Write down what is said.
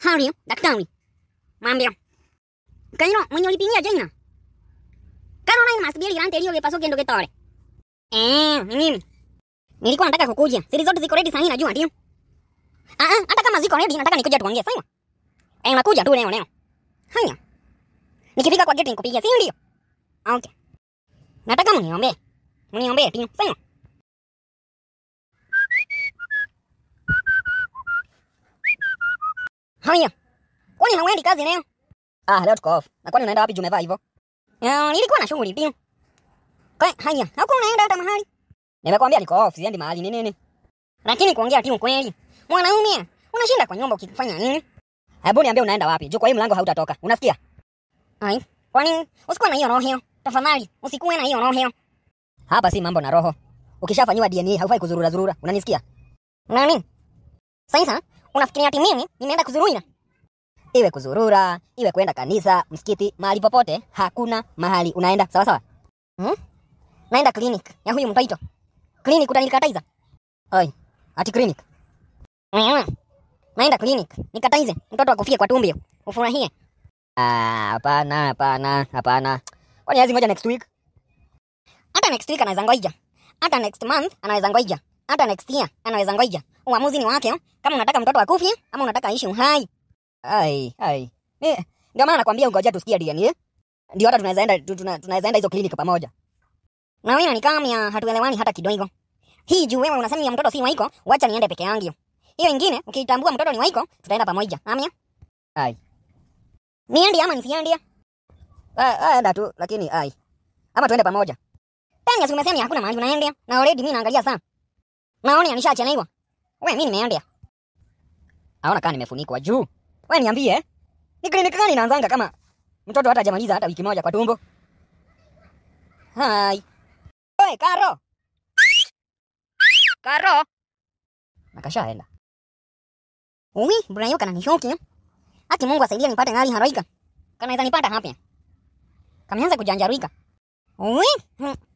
Hali daktari mwambia kairo mwenye ulipinia jana karo nine masubiri lante iliyo gepasoke ndo getore eh mimi nilikuwa nataka kukuja siri zote ziko ready sasa najua ndio ah ah hata kama ziko ready nataka nikuja tuongee sawa eh nakuja tu leo leo haya nikifika kwa gate nikupigia si ndio okay nataka mniombe mniombe tu sawa Haya. Kwani na uendi kazi leo? Ah, leo tuko off. Na kwani unaenda wapi juu umevaa hivyo? Ah, nilikuwa na shughuli pia. Kwa haya, hauko unaenda hata mahali? Nimekwambia niko off, siendi mahali nini nini. Lakini kuongea tu kweli. Mwanaume, unashinda kwa nyumba ukifanya nini? Hebu niambie unaenda wapi? Juu kwa hii mlango hautatoka. Unasikia? Ai, kwani usikuwa na hiyo roho hiyo? Tafadhali, usikuwe na hiyo roho hiyo. Hapa si mambo na roho. Ukishafanywa DNA haufai kuzurura zurura. Unanisikia? Nani? Sasa Unafikiria ati mimi nimeenda kuzuruina? Iwe kuzurura, iwe kwenda kanisa, msikiti, mahali popote, hakuna mahali unaenda sawa sawa. Hmm? Naenda clinic ya huyu mtaito. Clinic utanikataiza? Oi, ati clinic. Mm. Naenda clinic, nikataize mtoto akufie kwa tumbio. Ufurahie. Ah, hapana, hapana, hapana. Kwani hazi ngoja next week? Hata next week anaweza ngoja. Hata next month anaweza ngoja hata next year anaweza ngoja. Uamuzi ni wake, kama unataka mtoto akufi ama unataka aishi uhai. Ai ai, eh, ndio maana nakwambia ungoja tusikie Dian, eh, ndio hata tunaweza enda tunaweza enda hizo kliniki pamoja. Na wewe ni kama hatuelewani hata kidogo. Hii juu wewe unasema ya mtoto si waiko, wacha niende peke yangu. Hiyo nyingine ukitambua mtoto ni waiko, tutaenda pamoja. Amia. Ai. Niende ama nisiende? Ah, enda tu lakini ai. Ama tuende pamoja. Tanya si umesema hakuna mahali unaenda na already mimi naangalia sana. Maoni yanishaacha hivyo. Wewe mimi nimeandia. Aona kama nimefunikwa juu. Wewe niambie Ni kliniki gani inaanzanga kama mtoto hata hajamaliza hata wiki moja kwa tumbo? Hai. Wewe Karo. Karo. Nakashaenda. Uwi, mbona yuko na nishoki? Ati Mungu asaidie nipate ngali haroika. Kana nipata hapa. Kameanza kujanjaruika. Uwi. Hmm.